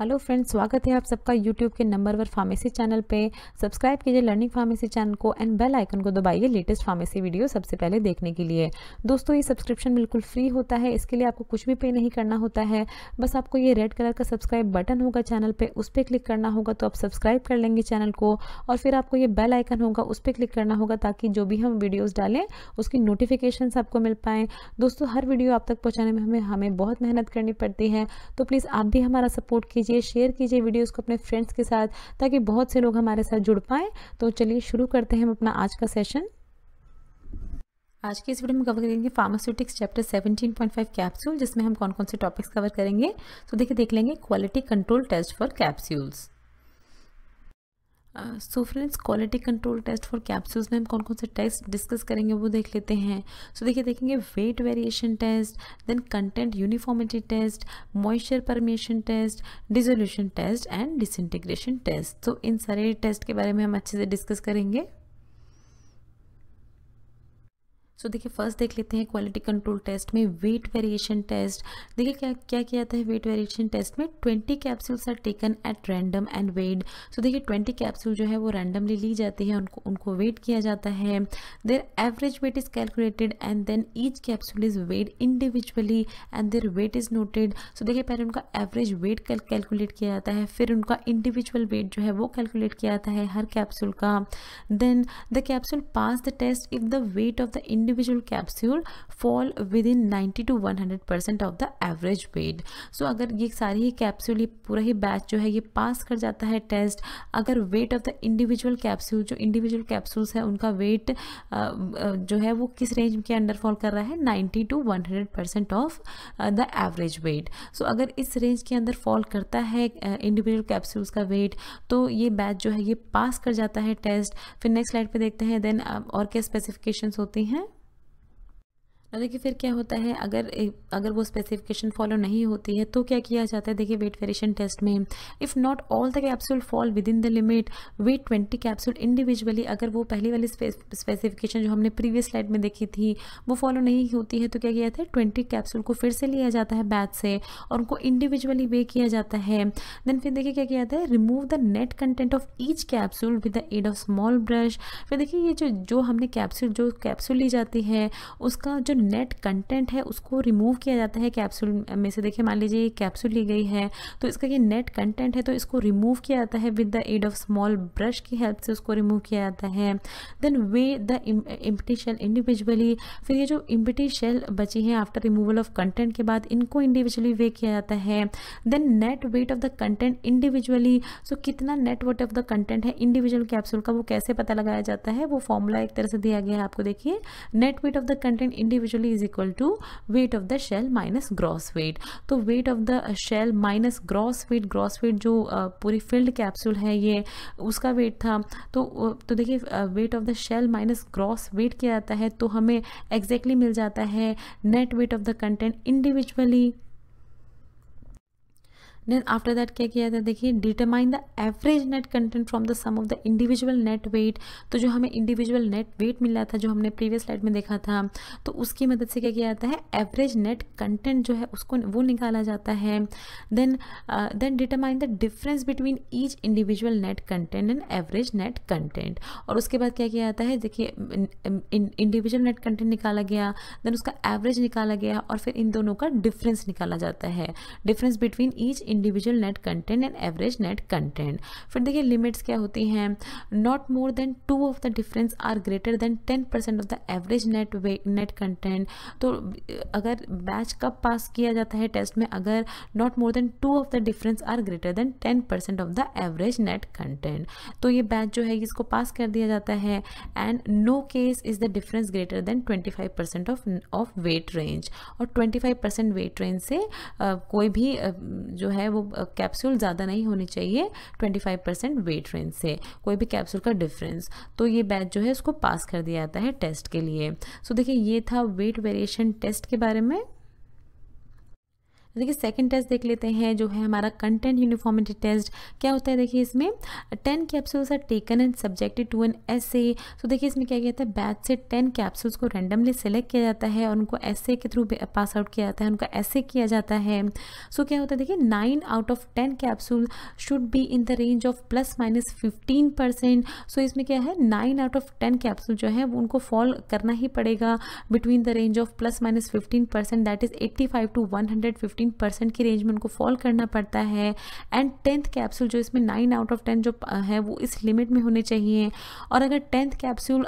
Hello friends स्वागत है आप सबका यूट्यूब के नंबर वन फार्मेसी चैनल पे सब्सक्राइब कीजिए लर्निंग फार्मेसी चैनल को एंड बेल आइकन को दबाइए लेटेस्ट फार्मेसी वीडियो सबसे पहले देखने के लिए दोस्तों ये सब्सक्रिप्शन बिल्कुल फ्री होता है इसके लिए आपको कुछ भी पे नहीं करना होता है बस आपको ये रेड कलर का सब्सक्राइब बटन होगा चैनल पर उस पर क्लिक करना होगा तो आप सब्सक्राइब कर लेंगे चैनल को और फिर आपको ये बेल आइकन होगा उस पर क्लिक करना होगा ताकि जो भी हम वीडियोज़ डालें उसकी नोटिफिकेशन आपको मिल पाएँ दोस्तों हर वीडियो आप तक पहुँचाने में हमें हमें बहुत मेहनत करनी पड़ती है तो प्लीज़ आप भी हमारा सपोर्ट कीजिए कीजिए शेयर कीजिए वीडियोज़ को अपने फ्रेंड्स के साथ ताकि बहुत से लोग हमारे साथ जुड़ पाएँ तो चलिए शुरू करते हैं हम अपना आज का सेशन आज के इस वीडियो में कवर करेंगे फार्मास्यूटिक्स चैप्टर 17.5 कैप्सूल जिसमें हम कौन कौन से टॉपिक्स कवर करेंगे तो देखिए देख लेंगे quality control test for capsules so friends quality control test for capsules में हम कौन कौन से टेस्ट डिस्कस करेंगे वो देख लेते हैं सो so, देखिए देखेंगे weight variation test then content uniformity test moisture permission test dissolution test and disintegration test तो इन सारे टेस्ट के बारे में हम अच्छे से डिस्कस करेंगे सो देखिए फर्स्ट देख लेते हैं क्वालिटी कंट्रोल टेस्ट में वेट वेरिएशन टेस्ट देखिए क्या क्या किया जाता है वेट वेरिएशन टेस्ट में twenty capsules are taken at random and weight so देखिए ट्वेंटी कैप्सूल जो है वो रैंडमली ली जाती है उनको उनको वेट किया जाता है their average weight is calculated and then each capsule is weight individually and their weight is noted so देखिए पहले उनका एवरेज वेट कैलकुलेट किया जाता है फिर उनका इंडिविजुअल वेट जो है वो कैलकुलेट किया जाता है हर कैप्सूल का then the capsule pass the test if the weight of the ind individual fall within ninety to one hundred percent of the average weight so अगर ये सारी ही कैप्सूल ये पूरा ही बैच जो है ये पास कर जाता है टेस्ट अगर weight of the individual capsule जो इंडिविजुअल कैप्सूल्स है उनका वेट जो है वो किस रेंज के अंडर फॉल कर रहा है ninety to one hundred percent of the average weight so अगर इस रेंज के अंदर फॉल करता है इंडिविजुअल uh, कैप्सूल्स का वेट तो ये बैच जो है ये पास कर जाता है टेस्ट फिर नेक्स्ट स्लाइड पे देखते हैं देन और क्या स्पेसिफिकेशंस होती हैं और देखिए फिर क्या होता है अगर अगर वो स्पेसिफिकेशन फॉलो नहीं होती है तो क्या किया जाता है देखिए वेट वेरिएशन टेस्ट में if not all the capsule fall within the limit weight twenty capsule individually अगर वो पहली वाली स्पेसिफिकेशन जो हमने प्रीवियस स्लाइड में देखी थी वो फॉलो नहीं होती है तो क्या किया जाता है ट्वेंटी कैप्सूल को फिर से लिया जाता है बैच से और उनको इंडिविजुअली वे किया जाता है देन फिर देखिए क्या किया जाता है remove the net content of each capsule with the aid of small brush फिर देखिए ये जो जो हमने कैप्सूल जो कैप्सूल ली जाती है उसका जो नेट कंटेंट है उसको रिमूव किया जाता है कैप्सूल में से देखिए मान लीजिए कैप्सूल ली गई है तो इसका ये नेट कंटेंट है तो इसको रिमूव किया जाता है with the aid of small brush की हेल्प से उसको रिमूव किया जाता है then weigh the empty shell individually फिर ये जो इम्पिटी शेल बची है आफ्टर रिमूवल ऑफ कंटेंट के बाद इनको इंडिविजुअली वे किया जाता है then net weight of the content individually so कितना net weight of the content है इंडिविजुअल कैप्सूल का वो कैसे पता लगाया जाता है वो फॉर्मूला एक तरह से दिया गया है आपको देखिए net weight of the content individual individually is equal to weight of the shell minus gross weight तो weight of the shell minus gross weight gross weight जो uh, पूरी फिल्ड कैप्सूल है ये उसका वेट था तो uh, तो देखिए weight of the shell minus gross weight किया जाता है तो हमें एग्जैक्टली exactly मिल जाता है net weight of the content individually then after that क्या किया था देखिए determine the average net content from the sum of the individual net weight तो जो हमें इंडिविजुअल नेट वेट मिला था जो हमने प्रीवियस स्लाइड में देखा था तो उसकी मदद से क्या किया जाता है एवरेज नेट कंटेंट जो है उसको वो निकाला जाता है then then determine the difference between each individual net content and average net content और उसके बाद क्या किया जाता है देखिए इंडिविजुअल नेट कंटेंट निकाला गया देन उसका एवरेज निकाला गया और फिर इन दोनों का डिफरेंस निकाला जाता है difference between each individual net content and average net content फिर देखिए लिमिट्स क्या होती हैं not more than two of the difference are greater than ten percent of the average net net content तो अगर बैच कब पास किया जाता है टेस्ट में अगर not more than two of the difference are greater than ten percent of the average net content तो ये बैच जो है इसको पास कर दिया जाता है and no case is the difference greater than twenty five percent of of weight range और twenty five percent weight range से uh, कोई भी uh, जो है है वो कैप्सूल ज़्यादा नहीं होने चाहिए 25 परसेंट वेट रेंज से कोई भी कैप्सूल का डिफरेंस तो ये बैच जो है उसको पास कर दिया जाता है टेस्ट के लिए सो देखिए ये था वेट वेरिएशन टेस्ट के बारे में तो देखिए सेकंड टेस्ट देख लेते हैं जो है हमारा कंटेंट यूनिफॉर्मिटी टेस्ट क्या होता है देखिए इसमें ten capsules are taken and subjected to N S तो देखिए इसमें क्या कहता है बैच से टेन कैप्सूल्स को रैंडमली सेलेक्ट किया जाता है और उनको एस के थ्रू पास आउट किया जाता है उनका एस किया जाता है सो क्या होता है देखिए nine out of ten capsule should be in the range of plus minus fifteen so इसमें क्या है nine out of ten capsule जो है वो उनको फॉल करना ही पड़ेगा between the range of plus minus fifteen percent that is eighty five to one hundred fifteen seven percent की रेंज में उनको फॉल करना पड़ता है एंड टेंथ कैप्सूल जो इसमें नाइन आउट ऑफ टेन जो है वो इस लिमिट में होने चाहिए और अगर टेंथ कैप्सूल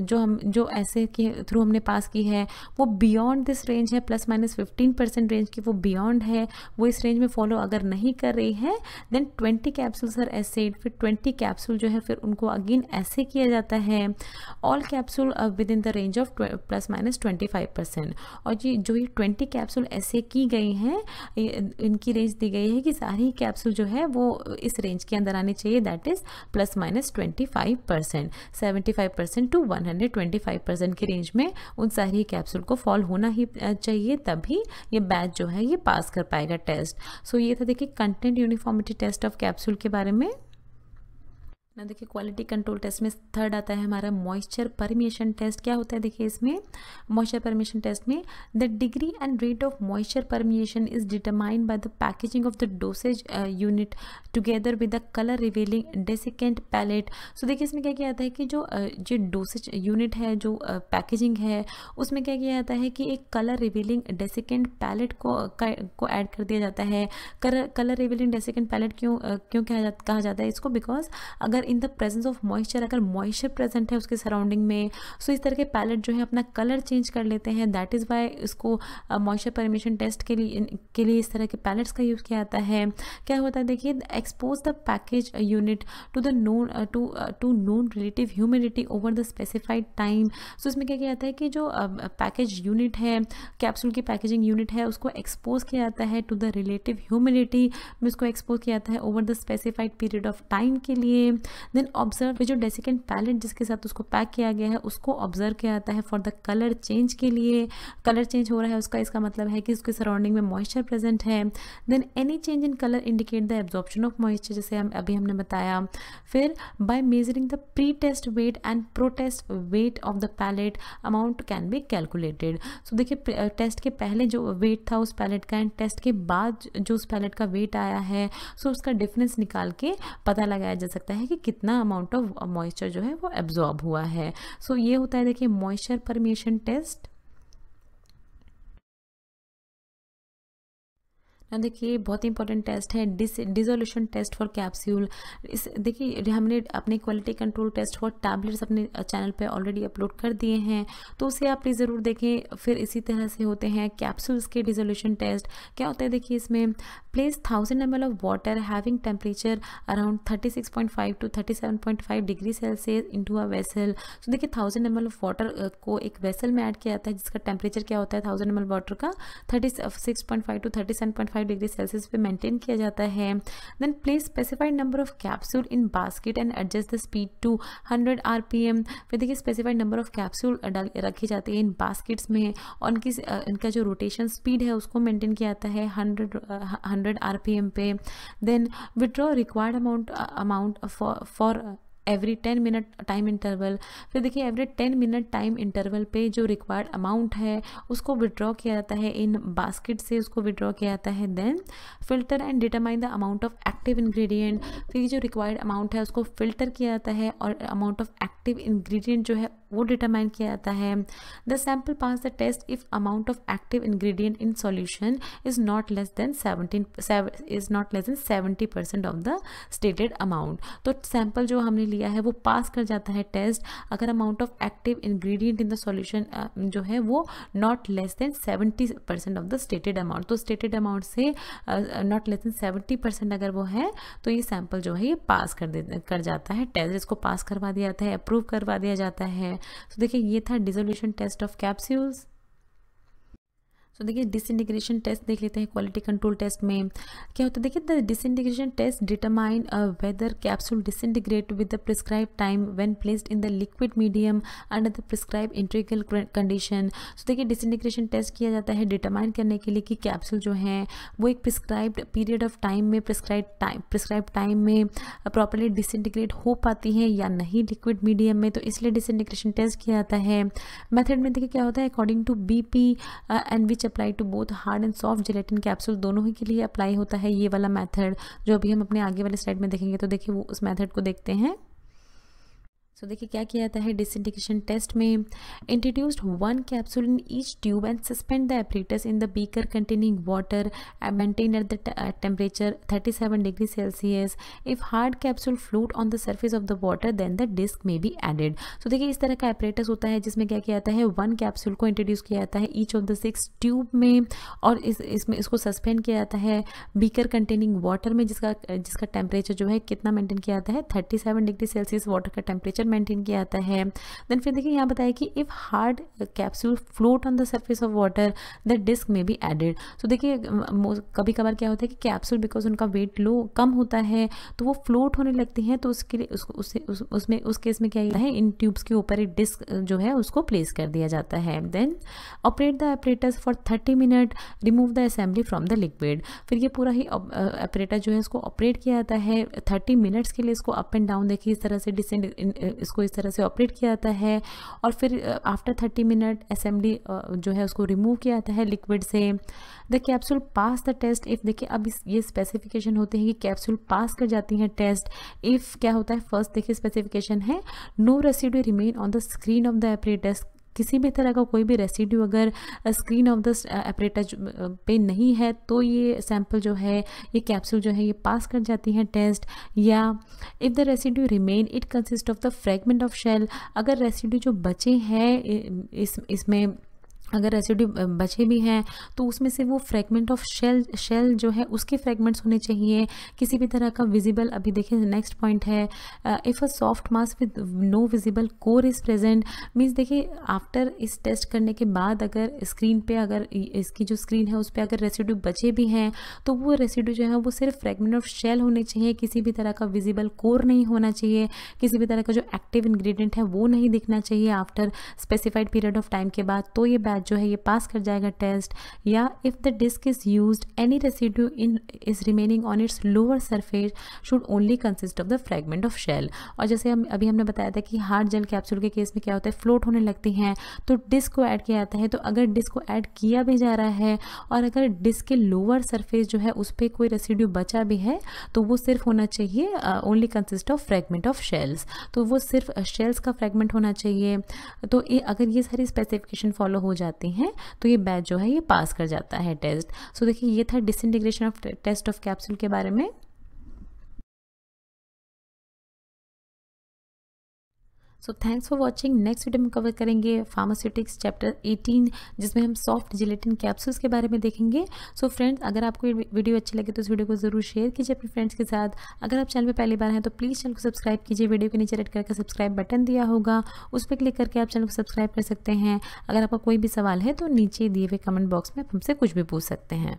जो हम जो ऐसे के थ्रू हमने पास की है वो बियॉन्ड दिस रेंज है plus minus fifteen percent range की वो बियॉन्ड है वो इस रेंज में फॉलो अगर नहीं कर रही है देन ट्वेंटी कैप्सूल सर ऐसे फिर ट्वेंटी कैप्सूल जो है फिर उनको अगेन ऐसे किया जाता है all capsule within the range of plus minus twenty five percent और जी जो ये ट्वेंटी कैप्सूल ऐसे की गई हैं है इनकी रेंज हम्म। दी गई है कि सारी कैप्सूल जो है वो इस रेंज के अंदर आने चाहिए that is plus minus twenty five percent seventy five percent to one hundred twenty five percent की रेंज में उन सारी कैप्सूल को फॉल होना ही चाहिए तभी ये बैच जो है ये पास कर पाएगा टेस्ट सो so, ये था देखिए content uniformity test of capsule के बारे में ना देखिए क्वालिटी कंट्रोल टेस्ट में थर्ड आता है हमारा मॉइस्चर परमिशन टेस्ट क्या होता है देखिए इसमें मॉइस्चर परमिशन टेस्ट में the degree and rate of moisture permeation is determined by the packaging of the dosage unit together with the colour revealing desiccant pellet so देखिए इसमें क्या किया जाता है कि जो uh, जो डोसेज यूनिट है जो पैकेजिंग uh, है उसमें क्या किया जाता है कि एक कलर रिवीलिंग डेसिकेंट पैलेट को uh, को ऐड कर दिया जाता है colour colour revealing desiccant pellet क्यों क्यों कहा जाता है इसको बिकॉज अगर अगर in the presence of moisture अगर मॉइस्चर प्रेजेंट है उसके सराउंडिंग में सो so इस तरह के पैलेट जो है अपना कलर चेंज कर लेते हैं दैट इज़ वाई इसको मॉइस्चर परमिशन टेस्ट के लिए के लिए इस तरह के पैलेट्स का यूज़ किया जाता है क्या होता है देखिए expose the package unit to the known to to known relative humidity over the specified time so इसमें क्या किया जाता है कि जो पैकेज uh, यूनिट है कैप्सूल की पैकेजिंग यूनिट है उसको एक्सपोज किया जाता है टू द रिलेटिव ह्यूमिडिटी में उसको एक्सपोज किया जाता है over the specified period of time के लिए देन ऑब्जर्व जो डेसिकेंट पैलेट जिसके साथ उसको पैक किया गया है उसको ऑब्जर्व किया जाता है फॉर द कलर चेंज के लिए कलर चेंज हो रहा है उसका इसका मतलब है कि उसके सराउंडिंग में मॉइस्चर प्रेजेंट है then any change in colour indicate the absorption of moisture जैसे हम अभी हमने बताया फिर by measuring the pre test weight and posttest weight of the pellet amount can be calculated so देखिए टेस्ट के पहले जो वेट था उस पैलेट का एंड टेस्ट के बाद जो उस पैलेट का वेट आया है सो so उसका डिफरेंस निकाल के पता लगाया जा सकता है कि कितना अमाउंट ऑफ मॉइस्चर जो है वो एब्जॉर्ब हुआ है सो so, ये होता है देखिए मॉइस्चर परमिशन टेस्ट देखिए बहुत ही इंपॉर्टेंट टेस्ट है this dissolution test for capsule इस देखिए हमने अपने quality control test for tablets अपने चैनल पर ऑलरेडी अपलोड कर दिए हैं तो उसे आप प्लीज़ ज़रूर देखें फिर इसी तरह से होते हैं कैप्सूल्स के डिजोल्यूशन टेस्ट क्या होता है देखिए इसमें place thousand M of water having temperature around thirty six point five to thirty seven point five degree Celsius into a vessel तो देखिए थाउजेंड एम ऑफ वाटर को एक वेसल में ऐड किया जाता है जिसका टेम्परेचर क्या होता है थाउजेंड एम वाटर का thirty six point five to thirty seven point five five degree Celsius पे मेंटेन किया जाता है then place specified number of capsule in basket and adjust the speed to hundred R P M फिर देखिए specified number of capsule डाल रखे जाते हैं इन बास्केट्स में और उनकी इनका जो रोटेशन स्पीड है उसको मेंटेन किया जाता है hundred hundred R P M पे then withdraw required amount amount for every ten minute time interval फिर देखिए every ten minute time interval पे जो रिक्वायर्ड अमाउंट है उसको विड्रॉ किया जाता है इन बास्केट से उसको विड्रॉ किया जाता है then filter and determine the amount of active ingredient फिर जो रिक्वायर्ड अमाउंट है उसको फिल्टर किया जाता है और अमाउंट ऑफ एक्टिव इंग्रेडिएंट जो है वो डिटरमाइन किया जाता है the sample pass the test if amount of active ingredient in solution is not less than seventeen is not less than seventy percent of the stated amount तो sample जो हमने लिया है वो पास कर जाता है टेस्ट अगर amount of active ingredient in the solution जो है वो not less than 70 percent of the stated amount तो स्टेटेड अमाउंट से नॉट लेस देन 70 परसेंट अगर वो है तो ये सैंपल जो है ये पास कर दे कर जाता है टेस्ट इसको पास करवा दिया जाता है अप्रूव करवा दिया जाता है तो देखिए ये था dissolution test of capsules so देखिए डिसइंटीग्रेशन टेस्ट देख लेते हैं क्वालिटी कंट्रोल टेस्ट में क्या होता है देखिए the disintegration test determine whether capsule disintegrate with the prescribe time when placed in the liquid medium under the prescribe integral condition so देखिए डिसइंटीग्रेशन टेस्ट किया जाता है डिटरमाइन करने के लिए कि कैप्सूल जो है वो एक प्रिस्क्राइब्ड पीरियड ऑफ टाइम में प्रिस्क्राइब टाइम प्रिस्क्राइब टाइम में प्रॉपरली uh, डिसइंटीग्रेट हो पाती है या नहीं लिक्विड मीडियम में तो इसलिए डिसइंटीग्रेशन टेस्ट किया जाता है मेथड में देखिए क्या होता है according to B P and which which apply to both hard and soft gelatin capsule दोनों ही के लिए अप्लाई होता है ये वाला मैथड जो अभी हम अपने आगे वाले स्लाइड में देखेंगे तो देखिए वो उस मैथड को देखते हैं सो देखिए क्या किया जाता है डिसइंटीग्रेशन टेस्ट में introduced one capsule in each tube and suspend the apparatus in the beaker containing water maintain at the temperature 37 degree Celsius if hard capsule float on the surface of the water then the disc may be added so देखिए इस तरह का apparatus होता है जिसमें क्या किया जाता है वन कैप्सूल को इंट्रोड्यूस किया जाता है each of the six tube में और इस इसमें इसको सस्पेंड किया जाता है बीकर कंटेनिंग वाटर में जिसका जिसका टेम्परेचर जो है कितना मेंटेन किया जाता है सेवन डिग्री सेल्सियस वाटर का टेम्परेचर टेम्परेचर मेंटेन किया जाता है देन फिर देखिए यहाँ बताया कि if hard capsule float on the surface of water the disc may be added so देखिए कभी कभार क्या होता है कि कैप्सूल बिकॉज उनका वेट लो कम होता है तो वो फ्लोट होने लगती हैं तो उसके लिए उस, उस, उस, उसमें उस केस में क्या है इन ट्यूब्स के ऊपर एक डिस्क जो है उसको प्लेस कर दिया जाता है then operate the operators for thirty minute remove the assembly from the liquid फिर ये पूरा ही ऑपरेटर जो है उसको ऑपरेट किया जाता है थर्टी मिनट्स के लिए इसको अप एंड डाउन देखिए इस तरह से डिसेंड इसको इस तरह से ऑपरेट किया जाता है और फिर आफ्टर थर्टी मिनट असेंबली जो है उसको रिमूव किया जाता है लिक्विड से the capsule pass the test if देखिए अब इस ये स्पेसिफिकेशन होते हैं कि कैप्सूल पास कर जाती हैं टेस्ट इफ़ क्या होता है फर्स्ट देखिए स्पेसिफिकेशन है no residue remain on the screen of the apparatus किसी भी तरह का कोई भी रेसिड्यू अगर स्क्रीन ऑफ द एपरेटस पे नहीं है तो ये सैम्पल जो है ये कैप्सूल जो है ये पास कर जाती है टेस्ट या if the residue remain it consist of the fragment of shell अगर रेसिड्यू जो बचे हैं इस इसमें अगर रेसिड्यू बचे भी हैं तो उसमें से वो फ्रेगमेंट ऑफ शेल शेल जो है उसके फ्रेगमेंट्स होने चाहिए किसी भी तरह का विजिबल अभी देखिए नेक्स्ट पॉइंट है if a soft mass with no visible core is present means देखिए आफ्टर इस टेस्ट करने के बाद अगर स्क्रीन पे अगर इसकी जो स्क्रीन है उस पर अगर रेसिड्यू बचे भी हैं तो वो रेसिड्यू जो है वो सिर्फ फ्रेगमेंट ऑफ शेल होने चाहिए किसी भी तरह का विजिबल कोर नहीं होना चाहिए किसी भी तरह का जो एक्टिव इन्ग्रीडियंट है वो नहीं दिखना चाहिए after specified period of time के बाद तो ये बैच जो है ये पास कर जाएगा टेस्ट या if the disc is use any residue in is remaining on its lower surface should only consist of the fragment of shell और जैसे हम अभी हमने बताया था कि हार्ड जेल कैप्सूल के केस में क्या होता है फ्लोट होने लगती हैं तो डिस्क को ऐड किया जाता है तो अगर डिस्क को ऐड किया भी जा रहा है और अगर डिस्क के लोअर सरफेस जो है उस पर कोई रेसिड्यू बचा भी है तो वो सिर्फ होना चाहिए only consist of fragment of shells तो वो सिर्फ शेल्स uh, का फ्रेगमेंट होना चाहिए तो ये अगर ये सारी स्पेसिफिकेशन फॉलो हो जाती जाते हैं तो ये बैच जो है ये पास कर जाता है टेस्ट सो so, देखिए ये था disintegration of test of capsule के बारे में so thanks for watching next video में कवर करेंगे फार्मास्यूटिक्स चैप्टर 18 जिसमें हम सॉफ्ट जिलेटिन कैप्सूल्स के बारे में देखेंगे सो so फ्रेंड्स अगर आपको ये वीडियो अच्छी लगे तो इस वीडियो को ज़रूर शेयर कीजिए अपने फ्रेंड्स के साथ अगर आप चैनल पर पहली बार हैं तो प्लीज़ चैनल को सब्सक्राइब कीजिए वीडियो के नीचे रेड करके सब्सक्राइब बटन दिया होगा उस पर क्लिक करके आप चैनल को सब्सक्राइब कर सकते हैं अगर आपका कोई भी सवाल है तो नीचे दिए हुए कमेंट बॉक्स में आप हमसे कुछ भी पूछ सकते हैं